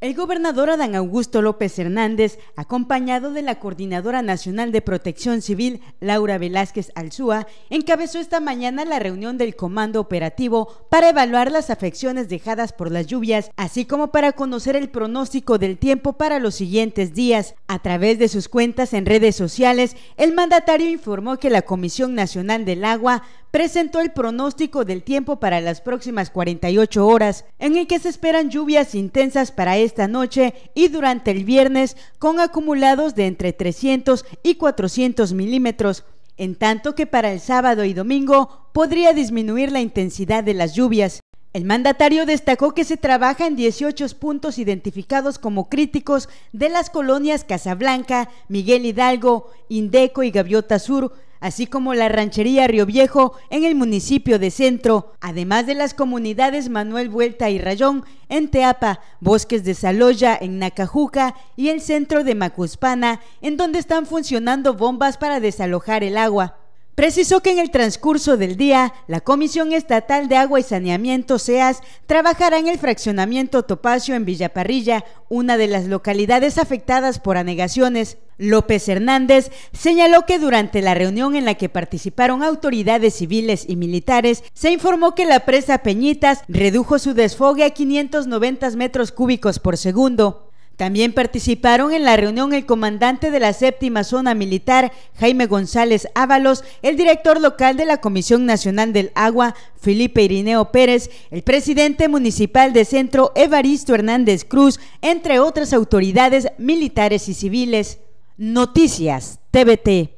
El gobernador Adán Augusto López Hernández, acompañado de la Coordinadora Nacional de Protección Civil, Laura Velázquez Alzúa, encabezó esta mañana la reunión del Comando Operativo para evaluar las afecciones dejadas por las lluvias, así como para conocer el pronóstico del tiempo para los siguientes días. A través de sus cuentas en redes sociales, el mandatario informó que la Comisión Nacional del Agua presentó el pronóstico del tiempo para las próximas 48 horas, en el que se esperan lluvias intensas para este esta noche y durante el viernes con acumulados de entre 300 y 400 milímetros, en tanto que para el sábado y domingo podría disminuir la intensidad de las lluvias. El mandatario destacó que se trabaja en 18 puntos identificados como críticos de las colonias Casablanca, Miguel Hidalgo, Indeco y Gaviota Sur, así como la ranchería Río Viejo en el municipio de Centro, además de las comunidades Manuel Vuelta y Rayón en Teapa, Bosques de Saloya en Nacajuca y el centro de Macuspana, en donde están funcionando bombas para desalojar el agua. Precisó que en el transcurso del día, la Comisión Estatal de Agua y Saneamiento, SEAS, trabajará en el fraccionamiento Topacio en Villaparrilla, una de las localidades afectadas por anegaciones. López Hernández señaló que durante la reunión en la que participaron autoridades civiles y militares, se informó que la presa Peñitas redujo su desfogue a 590 metros cúbicos por segundo. También participaron en la reunión el comandante de la séptima zona militar, Jaime González Ábalos, el director local de la Comisión Nacional del Agua, Felipe Irineo Pérez, el presidente municipal de centro, Evaristo Hernández Cruz, entre otras autoridades militares y civiles. Noticias TVT.